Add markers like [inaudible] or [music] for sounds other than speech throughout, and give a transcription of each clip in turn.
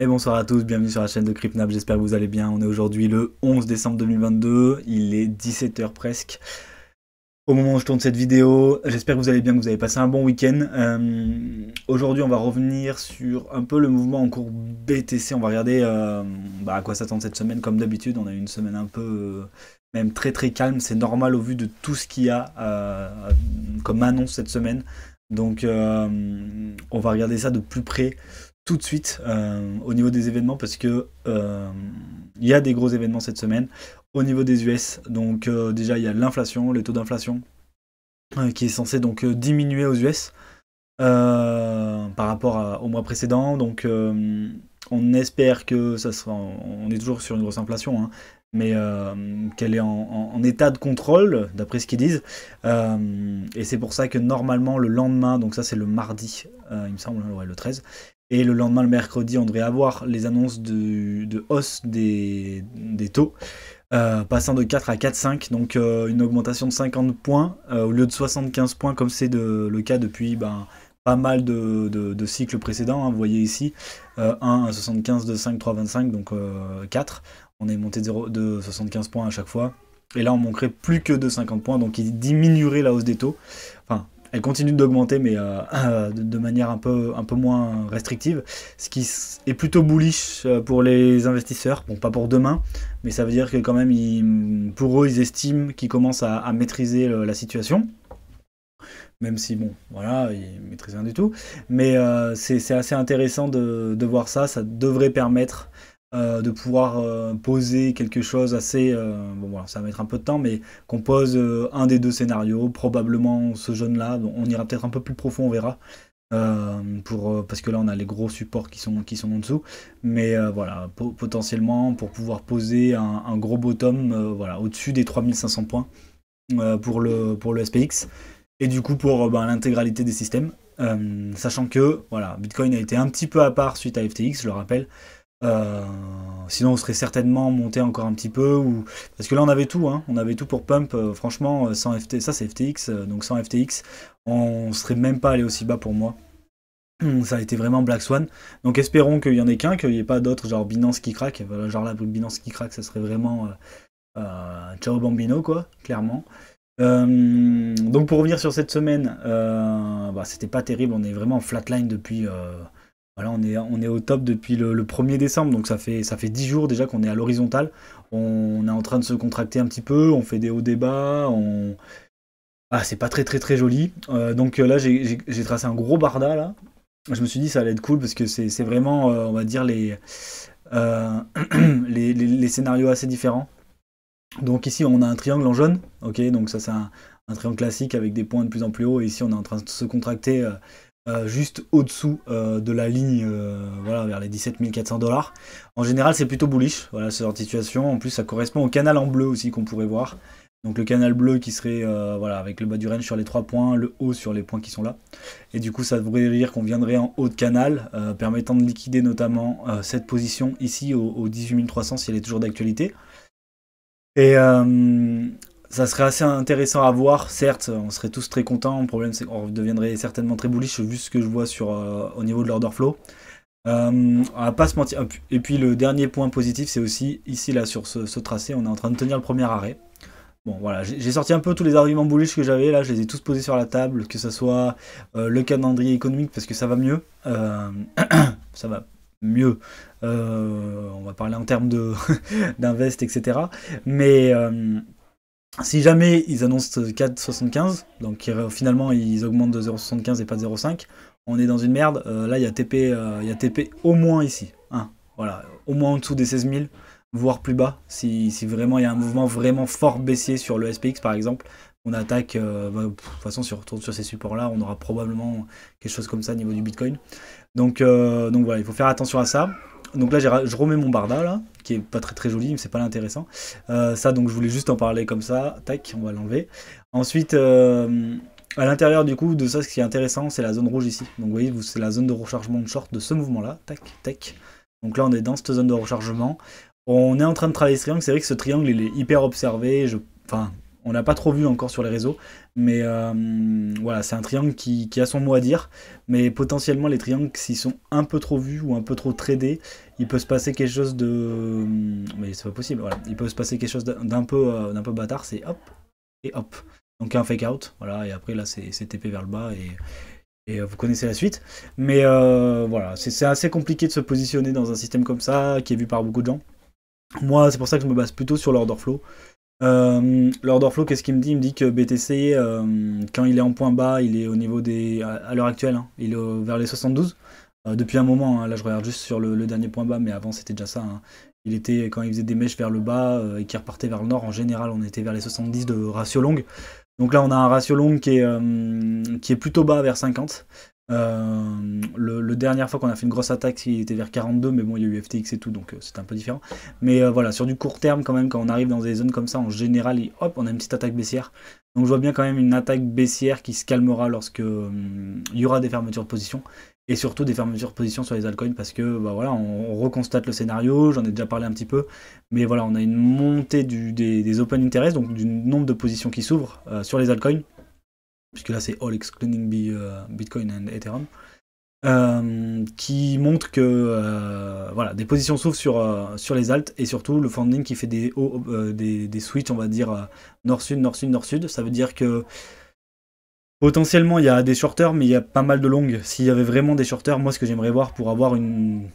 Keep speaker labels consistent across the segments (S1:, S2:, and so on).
S1: Et bonsoir à tous, bienvenue sur la chaîne de Cryptnap, j'espère que vous allez bien. On est aujourd'hui le 11 décembre 2022, il est 17h presque. Au moment où je tourne cette vidéo, j'espère que vous allez bien, que vous avez passé un bon week-end. Euh, aujourd'hui, on va revenir sur un peu le mouvement en cours BTC. On va regarder euh, bah, à quoi s'attendre cette semaine. Comme d'habitude, on a une semaine un peu, euh, même très très calme. C'est normal au vu de tout ce qu'il y a comme annonce cette semaine. Donc, on va regarder ça de plus près tout de suite euh, au niveau des événements parce que euh, il y a des gros événements cette semaine au niveau des US. Donc euh, déjà il y a l'inflation, le taux d'inflation qui est censé donc diminuer aux US par rapport au mois précédent. Donc on espère que ça sera, on est toujours sur une grosse inflation, hein, mais qu'elle est en, état de contrôle d'après ce qu'ils disent. et c'est pour ça que normalement le lendemain, donc ça c'est le mardi, il me semble, hein, le 13. Et le lendemain, le mercredi, on devrait avoir les annonces de, hausse des, taux, euh, passant de 4 à 4,5, donc euh, une augmentation de 50 points euh, au lieu de 75 points, comme c'est le cas depuis ben, pas mal de, cycles précédents. Hein. vous voyez ici 1 à 75, 2, 5, 3, 25, donc 4. On est monté de, de 75 points à chaque fois. Et là, on manquerait plus que de 50 points, donc il diminuerait la hausse des taux elle continue d'augmenter, mais euh, [clears throat] de, manière un peu, un peu moins restrictive, ce qui est plutôt bullish euh, pour les investisseurs. Bon, pas pour demain, mais ça veut dire que quand même, pour eux, ils estiment qu'ils commencent à, maîtriser la situation. Même si, bon, voilà, ils maîtrisent rien du tout. Mais euh, c'est assez intéressant de, de, voir ça. Ça devrait permettre euh, de pouvoir euh, poser quelque chose assez. Euh, bon, voilà, ça va mettre un peu de temps, mais qu'on pose un des deux scénarios, probablement ce jeune-là. On ira peut-être un peu plus profond, on verra. pour, parce que là, on a les gros supports qui sont, qui sont en dessous. Mais voilà, potentiellement, pour pouvoir poser un, gros bottom voilà, au-dessus des 3500 points pour, le, pour le SPX. Et du coup, pour ben, l'intégralité des systèmes. sachant que voilà, Bitcoin a été un petit peu à part suite à FTX, je le rappelle. Euh, sinon, on serait certainement monté encore un petit peu. Parce que là, on avait tout. Hein. On avait tout pour pump. Euh, franchement, euh, sans FT... ça, c'est FTX. donc, sans FTX, on serait même pas allé aussi bas pour moi. Hmm, ça a été vraiment Black Swan. Donc, espérons qu'il y en ait qu'un, qu'il n'y ait pas d'autres, genre Binance qui craque. genre la Binance qui craque, ça serait vraiment ciao bambino, quoi, clairement. donc, pour revenir sur cette semaine, bah, c'était pas terrible. On est vraiment en flatline depuis. Voilà, on est, on est au top depuis le, 1er décembre, donc ça fait, ça fait 10 jours déjà qu'on est à l'horizontale. On est en train de se contracter un petit peu, on fait des hauts débats, on... Ah, c'est pas très très très joli. Euh, donc euh, là, j'ai tracé un gros barda, là. Je me suis dit, ça allait être cool, parce que c'est vraiment, euh, on va dire, [clears throat] les, les, scénarios assez différents. Donc ici, on a un triangle en jaune, ok, donc ça c'est un, triangle classique avec des points de plus en plus haut, et ici on est en train de se contracter... Euh, juste au-dessous euh, de la ligne, euh, voilà, vers les 17 400 dollars. En général, c'est plutôt bullish, voilà, ce genre de situation. En plus, ça correspond au canal en bleu aussi qu'on pourrait voir. Donc le canal bleu qui serait voilà, avec le bas du range sur les trois points, le haut sur les points qui sont là. Et du coup, ça devrait dire qu'on viendrait en haut de canal, permettant de liquider notamment cette position ici au, 18 300 si elle est toujours d'actualité. Et ça serait assez intéressant à voir, certes, on serait tous très contents. Le problème, c'est qu'on deviendrait certainement très bullish vu ce que je vois sur, euh, au niveau de l'order flow. Euh, on va pas se mentir. Et puis le dernier point positif, c'est aussi ici, là, sur ce, tracé, on est en train de tenir le premier arrêt. Bon, voilà, j'ai sorti un peu tous les arguments bullish que j'avais, là, je les ai tous posés sur la table, que ce soit euh, le calendrier économique, parce que ça va mieux. Euh, [clears throat] ça va mieux. on va parler en termes [laughs] d'invest, etc. Mais si jamais ils annoncent 4,75, donc finalement ils augmentent de 0,75 et pas de 0,5, on est dans une merde. Euh, là, il y, a TP, euh, TP au moins ici. Hein. voilà, au moins en dessous des 16 000, voire plus bas. Si, vraiment il y a un mouvement vraiment fort baissier sur le SPX par exemple, on attaque, euh, bah, de toute façon, si on retourne sur ces supports-là, on aura probablement quelque chose comme ça au niveau du Bitcoin. Donc, donc voilà, il faut faire attention à ça. Donc là, je remets mon barda, là, qui est pas très très joli, mais c'est pas l'intéressant. Euh, ça, donc je voulais juste en parler comme ça. Tac, on va l'enlever. Ensuite, euh, à l'intérieur du coup de ça, ce qui est intéressant, c'est la zone rouge ici. Donc vous voyez, c'est la zone de rechargement de short de ce mouvement-là. Tac, tac. Donc là, on est dans cette zone de rechargement. On est en train de travailler ce triangle. C'est vrai que ce triangle, il est hyper observé. Enfin, on n'a pas trop vu encore sur les réseaux, mais euh, voilà, c'est un triangle qui, a son mot à dire. Mais potentiellement, les triangles, s'ils sont un peu trop vus ou un peu trop tradés, il peut se passer quelque chose de. Hum, mais c'est pas possible, voilà. Il peut se passer quelque chose d'un peu, euh, peu bâtard, c'est hop et hop. Donc un fake out, voilà, et après là, c'est TP vers le bas et, et euh, vous connaissez la suite. Mais voilà, c'est assez compliqué de se positionner dans un système comme ça qui est vu par beaucoup de gens. Moi, c'est pour ça que je me base plutôt sur l'order flow. Euh, Lord qu'est-ce qu'il me dit Il me dit que BTC, euh, quand il est en point bas, il est au niveau des. à l'heure actuelle, hein. il est vers les 72. Euh, depuis un moment, hein. là je regarde juste sur le, dernier point bas, mais avant c'était déjà ça. Hein. Il était, quand il faisait des mèches vers le bas euh, et qu'il repartait vers le nord, en général on était vers les 70 de ratio longue. Donc là on a un ratio longue qui est, qui est plutôt bas vers 50. La dernière fois qu'on a fait une grosse attaque, il était vers 42, mais bon, il y a eu FTX et tout, donc euh, c'est un peu différent. Mais euh, voilà, sur du court terme, quand même, quand on arrive dans des zones comme ça, en général, et hop, on a une petite attaque baissière. Donc je vois bien quand même une attaque baissière qui se calmera lorsque hum, il y aura des fermetures de position et surtout des fermetures de position sur les altcoins parce que bah voilà, on, reconstate le scénario, j'en ai déjà parlé un petit peu, mais voilà, on a une montée du, des, open interest, donc du nombre de positions qui s'ouvrent euh, sur les altcoins, puisque là c'est all excluding Bitcoin and Ethereum. Euh, qui montre que euh, des positions s'ouvrent euh, sur, les altes et surtout le funding qui fait des, des, switches, on va dire, nord-sud, nord-sud, nord-sud. Ça veut dire que potentiellement il y a des shorters, mais il y a pas mal de longues. S'il y avait vraiment des shorters, moi ce que j'aimerais voir pour avoir une,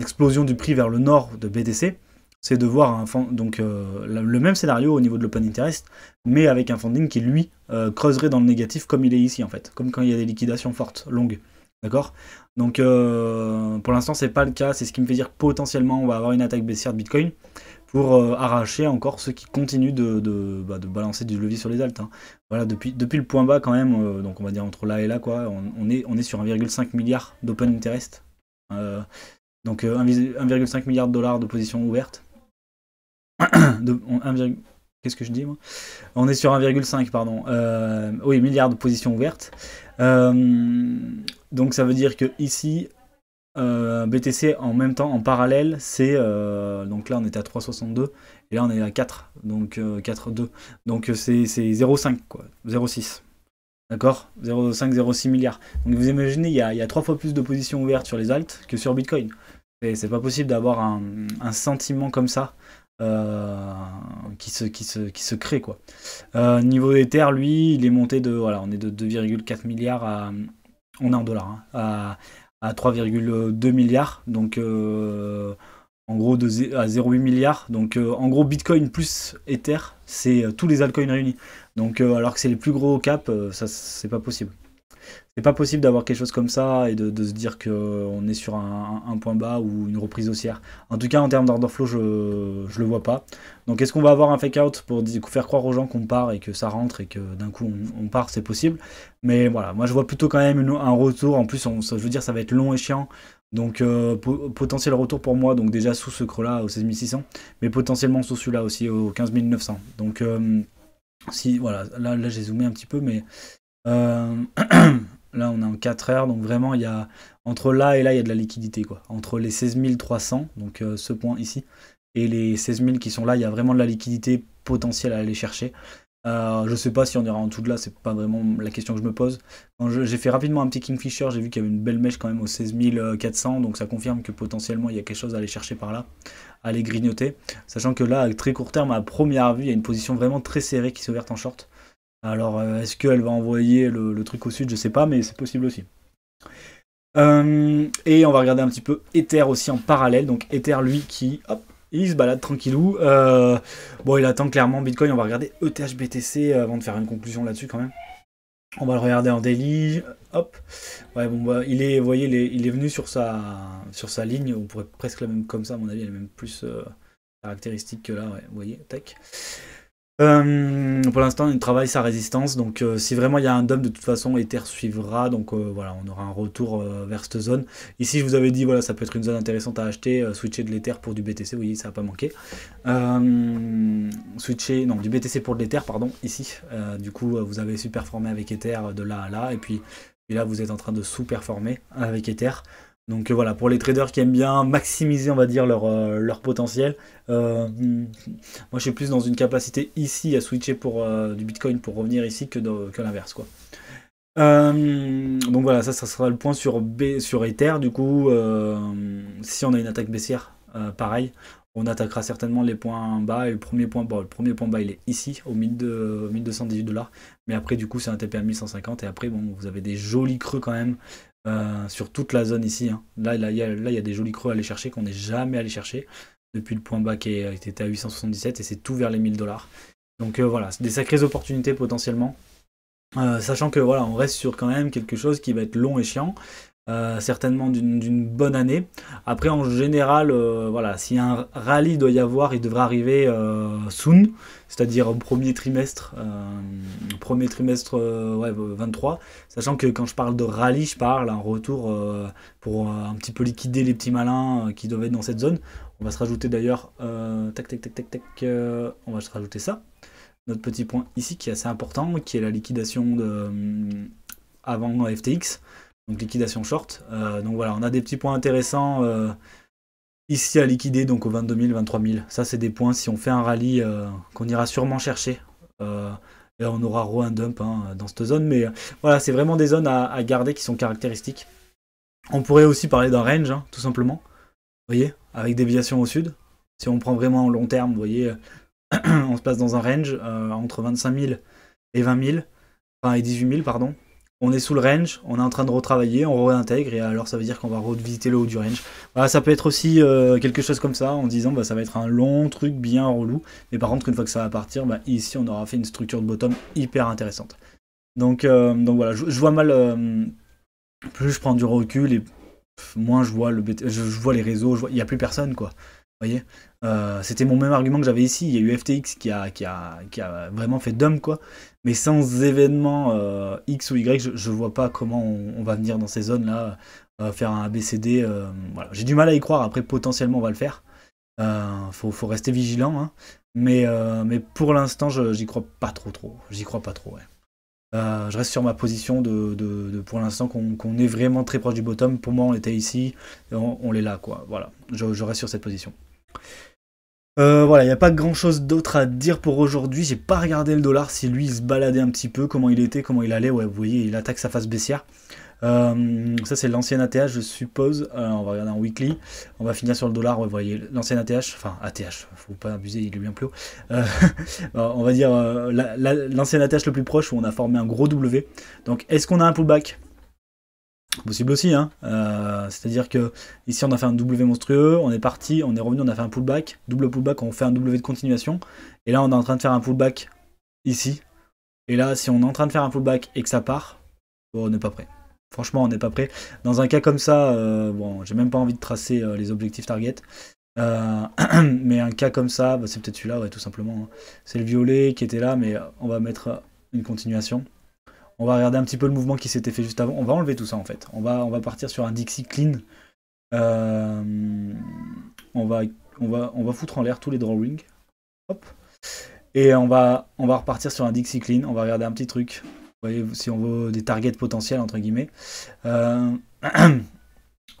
S1: explosion du prix vers le nord de BTC, c'est de voir donc le même scénario au niveau de l'open interest, mais avec un funding qui lui creuserait dans le négatif comme il est ici en fait, comme quand il y a des liquidations fortes, longues. D'accord Donc euh, pour l'instant, c'est pas le cas. C'est ce qui me fait dire potentiellement, on va avoir une attaque baissière de Bitcoin pour euh, arracher encore ceux qui continuent de, de, bah, balancer du levier sur les altes. Hein. Voilà, depuis, depuis le point bas quand même, euh, donc on va dire entre là et là, quoi, on, est, on est sur 1,5 milliard d'open interest. donc 1,5 milliard de dollars de position ouverte. [coughs] Qu'est-ce que je dis moi On est sur 1,5, pardon. Euh, oui, milliards de positions ouvertes. Euh, donc ça veut dire que ici, euh, BTC en même temps, en parallèle, c'est... donc là on était à 3,62 et là on est à 4, donc 4,2. Donc c'est 0,5 quoi, 0,6. D'accord 0,5, 0,6 milliards. Donc vous imaginez, il y, a, trois fois plus de positions ouvertes sur les alt que sur Bitcoin. Et c'est pas possible d'avoir un, sentiment comme ça euh, qui, se, qui, se, crée. Quoi. Euh, niveau Ether lui, il est monté de. Voilà, on est de 2,4 milliards à. On est en dollars, hein, à, à 3,2 milliards. Donc. Euh, en gros à 0,8 milliards. Donc en gros Bitcoin plus Ether, c'est tous les altcoins réunis. Donc alors que c'est les plus gros cap ça c'est pas possible c'est pas possible d'avoir quelque chose comme ça et de, se dire qu'on euh, est sur un, point bas ou une reprise haussière. En tout cas, en termes d'order flow, je, je le vois pas. Donc, est-ce qu'on va avoir un fake out pour faire croire aux gens qu'on part et que ça rentre et que d'un coup on, part C'est possible. Mais voilà, moi je vois plutôt quand même un retour. En plus, on, je veux dire, ça va être long et chiant. Donc euh, potentiel retour pour moi, donc déjà sous ce creux-là au 16600, mais potentiellement sous celui-là aussi au 15900. Donc euh, si voilà, là, là j'ai zoomé un petit peu, mais euh, [clears throat] là, on est en 4 heures, donc vraiment, il y a, entre là et là, il y a de la liquidité. Quoi. Entre les 16 300, donc euh, ce point ici, et les 16 000 qui sont là, il y a vraiment de la liquidité potentielle à aller chercher. Euh, je sais pas si on ira en tout de là, c'est pas vraiment la question que je me pose. j'ai fait rapidement un petit Kingfisher, j'ai vu qu'il y avait une belle mèche quand même aux 16 400, donc ça confirme que potentiellement il y a quelque chose à aller chercher par là, à aller grignoter. Sachant que là, à très court terme, à première vue, il y a une position vraiment très serrée qui s'est ouverte en short. Alors, euh, est-ce qu'elle va envoyer le, truc au sud Je sais pas, mais c'est possible aussi. Euh, et on va regarder un petit peu Ether aussi en parallèle. Donc, Ether, lui, qui hop, il se balade tranquillou. Euh, bon, il attend clairement Bitcoin. On va regarder ETH BTC avant de faire une conclusion là-dessus quand même. On va le regarder en daily. Hop. Ouais, bon, bah, il est, vous voyez, il est, venu sur sa, sur sa ligne. On pourrait presque la même comme ça, à mon avis. Elle est même plus caractéristique que là. Ouais, vous voyez, tech euh, pour l'instant, il travaille sa résistance. Donc, euh, si vraiment il y a un dump de toute façon, Ether suivra. Donc, euh, voilà, on aura un retour vers cette zone. Ici, je vous avais dit, voilà, ça peut être une zone intéressante à acheter. switcher de l'Ether pour du BTC, vous voyez ça n'a pas manqué. switcher, non, du BTC pour de l'Ether, pardon, ici. du coup, vous avez su performé avec Ether de là à là. Et puis, là, vous êtes en train de sous-performer avec Ether. Donc euh, voilà, pour les traders qui aiment bien maximiser, on va dire, leur, euh, potentiel, euh, moi je suis plus dans une capacité ici à switcher pour du Bitcoin pour revenir ici que, l'inverse. quoi. donc voilà, ça, ça sera le point sur, B, sur Ether. Du coup, si on a une attaque baissière, pareil, on attaquera certainement les points bas et le premier point bas, le premier point bas il est ici au 1218 dollars mais après du coup c'est un TP à 1150 et après bon vous avez des jolis creux quand même euh, sur toute la zone ici. Hein. là, Là, il y, a, y a des jolis creux à aller chercher qu'on n'est jamais allé chercher depuis le point bas qui était à 877 et c'est tout vers les 1000 dollars. Donc euh, voilà, c'est des sacrées opportunités potentiellement. Euh, sachant que voilà, on reste sur quand même quelque chose qui va être long et chiant. Euh, certainement d'une bonne année. Après, en général, euh, voilà, si un rallye doit y avoir, il devrait arriver euh, soon, c'est-à-dire au premier trimestre, premier trimestre 23. Sachant que quand je parle de rallye, je parle en retour pour un petit peu liquider les petits malins qui doivent être dans cette zone. On va se rajouter d'ailleurs, tac tac tac tac tac, on va se rajouter ça. Notre petit point ici qui est assez important, qui est la liquidation de, avant FTX donc liquidation short. Euh, donc voilà, on a des petits points intéressants euh, ici à liquider, donc aux 22 000, 23 000. Ça, c'est des points, si on fait un rallye, euh, qu'on ira sûrement chercher. et on aura un dump hein, dans cette zone. Mais voilà, c'est vraiment des zones à, garder qui sont caractéristiques. On pourrait aussi parler d'un range, hein, tout simplement. Vous voyez, avec déviation au sud. Si on prend vraiment long terme, vous voyez, [clears throat] on se place dans un range entre 25 000 et 20 000. Enfin, et 18 000, pardon on est sous le range, on est en train de retravailler, on réintègre, et alors ça veut dire qu'on va revisiter le haut du range. Voilà, ça peut être aussi euh, quelque chose comme ça, en disant bah, ça va être un long truc bien relou, mais par contre, une fois que ça va partir, bah, ici on aura fait une structure de bottom hyper intéressante. Donc, euh, voilà, je, vois mal, euh, plus je prends du recul, et moins je vois, le, je, je vois les réseaux, il n'y a plus personne quoi voyez euh, C'était mon même argument que j'avais ici. Il y a eu FTX qui a, qui a, vraiment fait dumb, quoi. Mais sans événement euh, X ou Y, je, je vois pas comment on, va venir dans ces zones-là, euh, faire un ABCD. voilà. J'ai du mal à y croire. Après, potentiellement, on va le faire. faut, faut rester vigilant. Hein. Mais, mais pour l'instant, j'y crois pas trop, trop. J'y crois pas trop, je reste sur ma position de, pour l'instant qu'on est vraiment très proche du bottom. Pour moi, on était ici, on, l'est là, quoi. Voilà, je reste sur cette position. Euh, voilà, il n'y a pas grand chose d'autre à dire pour aujourd'hui. J'ai pas regardé le dollar si lui se baladait un petit peu, comment il était, comment il allait. Ouais, vous voyez, il attaque sa face baissière. Euh, ça, c'est l'ancienne ATH, je suppose. Euh, on va regarder en weekly. On va finir sur le dollar. vous voyez, l'ancienne ATH, enfin ATH, faut pas abuser, il est bien plus haut. [laughs] on va dire l'ancienne ATH le plus proche où on a formé un gros W. Donc, est-ce qu'on a un pullback Possible aussi, hein. euh, C'est-à-dire que ici on a fait un W monstrueux, on est parti, on est revenu, on a fait un pullback, double pullback, on fait un W de continuation, et là on est en train de faire un pullback ici. Et là, si on est en train de faire un pullback et que ça part, on n'est pas prêt. Franchement, on n'est pas prêt. Dans un cas comme ça, euh, bon, j'ai même pas envie de tracer euh, les objectifs target. [clears throat] mais un cas comme ça, bah, c'est peut-être celui-là, tout simplement. Hein. C'est le violet qui était là, mais on va mettre une continuation. On va regarder un petit peu le mouvement qui s'était fait juste avant. On va enlever tout ça en fait. On va, on va partir sur un Dixie clean. Euh, on, va, on, va, on va foutre en l'air tous les drawings. Hop. Et on va, on va repartir sur un Dixie clean. On va regarder un petit truc. Vous voyez, si on veut des targets potentiels entre guillemets. Euh, [clears throat]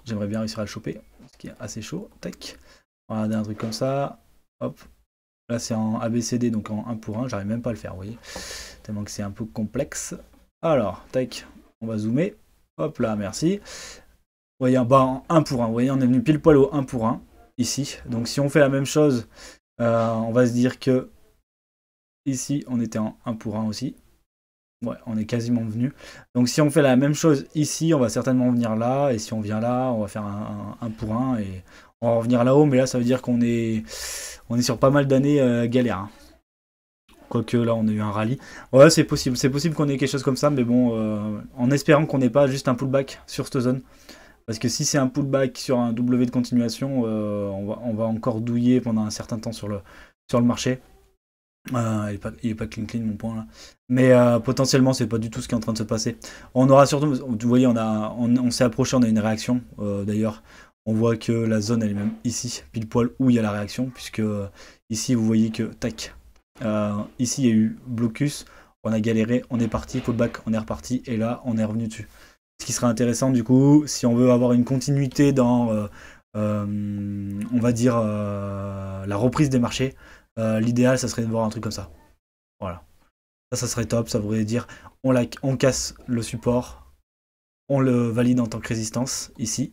S1: j'aimerais bien réussir à le choper. Ce qui est assez chaud. Tac. On va regarder un truc comme ça. Hop. Là, c'est en ABCD, donc en 1 pour 1. J'arrive même pas à le faire, vous voyez. Tellement que c'est un peu complexe. Alors, tac, on va zoomer. Hop là, merci. Bah, Vous voyez, bah, 1 pour 1. voyez, on est venu pile poil au 1 pour 1 ici. Donc si on fait la même chose, euh, on va se dire que ici, on était en 1 pour 1 aussi. Ouais, on est quasiment venu. Donc si on fait la même chose ici, on va certainement venir là. Et si on vient là, on va faire un, un, un pour 1 et on va revenir là-haut. Mais là, ça veut dire qu'on est, on est sur pas mal d'années euh, galère. Hein. Quoique là, on a eu un rallye. Ouais, c'est possible. C'est possible qu'on ait quelque chose comme ça, mais bon, euh, en espérant qu'on n'ait pas juste un pullback sur cette zone. Parce que si c'est un pullback sur un W de continuation, euh, on, va, encore douiller pendant un certain temps sur le, sur le marché. Euh, il n'est pas, clean clean mon point là. Mais potentiellement c'est pas du tout ce qui est en train de se passer. On aura surtout, vous voyez, on, on, s'est approché, on a une réaction d'ailleurs. On voit que la zone elle est même ici, pile poil où il y a la réaction, puisque ici vous voyez que tac, euh, ici, il y a eu blocus, on a galéré, on est parti, pullback, on est reparti, et là, on est revenu dessus. Ce qui serait intéressant, du coup, si on veut avoir une continuité dans, euh, euh, on va dire, la reprise des marchés, l'idéal, ça serait de voir un truc comme ça. Voilà. Ça, ça serait top, ça voudrait dire, on, la, on casse le support, on le valide en tant que résistance, ici,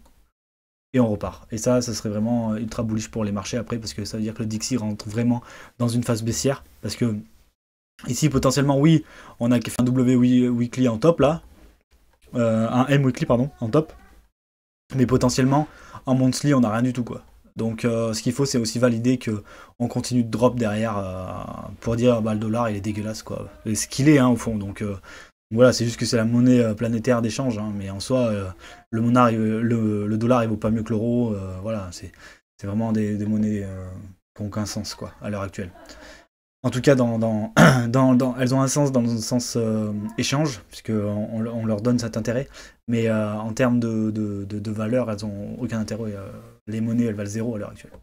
S1: et on repart. Et ça, ça serait vraiment euh, ultra bullish pour les marchés après, parce que ça veut dire que le Dixie rentre vraiment dans une phase baissière, parce que ici, potentiellement, oui, on a fait un W weekly en top, là, euh, un M weekly, pardon, en top, mais potentiellement, en monthly, on n'a rien du tout, quoi. Donc, euh, ce qu'il faut, c'est aussi valider que on continue de drop derrière pour dire bah, le dollar il est dégueulasse quoi. Et ce qu'il est hein, au fond. Donc, voilà, c'est juste que c'est la monnaie euh, planétaire d'échange, hein, mais en soi, euh, euh, le, le, dollar, il vaut pas mieux que l'euro. voilà, c'est vraiment des, monnaies qui n'ont aucun sens, quoi, à l'heure actuelle. En tout cas, dans, dans, [clears throat] dans, elles ont un sens dans un sens échange, puisqu'on leur donne cet intérêt, mais en termes de, valeur, elles n'ont aucun intérêt. les monnaies, elles valent zéro à l'heure actuelle.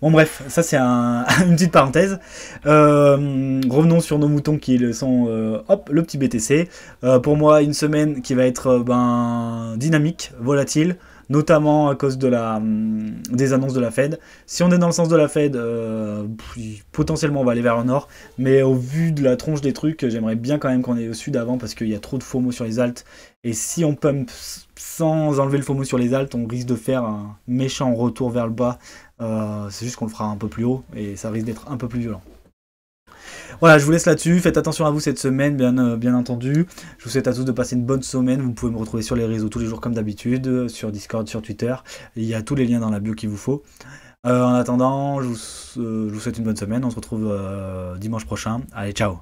S1: Bon bref, ça c'est [laughs] une petite parenthèse. Euh, revenons sur nos moutons qui sont euh, hop le petit BTC. Euh, pour moi une semaine qui va être ben, dynamique, volatile, notamment à cause de la, hum, des annonces de la Fed. Si on est dans le sens de la Fed, potentiellement on va aller vers le nord. Mais au vu de la tronche des trucs, j'aimerais bien quand même qu'on ait au sud avant parce qu'il y a trop de FOMO sur les altes. Et si on pump sans enlever le FOMO sur les altes, on risque de faire un méchant retour vers le bas euh, c'est juste qu'on le fera un peu plus haut et ça risque d'être un peu plus violent. Voilà, je vous laisse là-dessus. Faites attention à vous cette semaine, bien, euh, bien entendu. Je vous souhaite à tous de passer une bonne semaine. Vous pouvez me retrouver sur les réseaux tous les jours comme d'habitude, euh, sur Discord, sur Twitter. Il y a tous les liens dans la bio qu'il vous faut. en attendant, je vous, souhaite une bonne semaine. On se retrouve dimanche prochain. Allez, ciao